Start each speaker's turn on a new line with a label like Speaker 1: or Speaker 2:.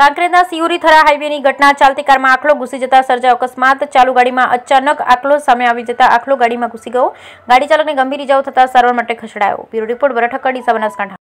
Speaker 1: કાંકરેજના સિયુરીથરા હાઈવેની ઘટના ચાલતી કારમાં આખલો ઘૂસી જતા સર્જાયો અકસ્માત ચાલુ ગાડીમાં અચાનક આખલો સામે આવી જતા આખલો ગાડીમાં ઘૂસી ગયો ગાડી ચાલકને ગંભીર ઇજાઓ થતા સારવાર માટે ખસેડાયો બ્યુરો
Speaker 2: રિપોર્ટ બરઠક્કર ડીસા બનાસકાંઠા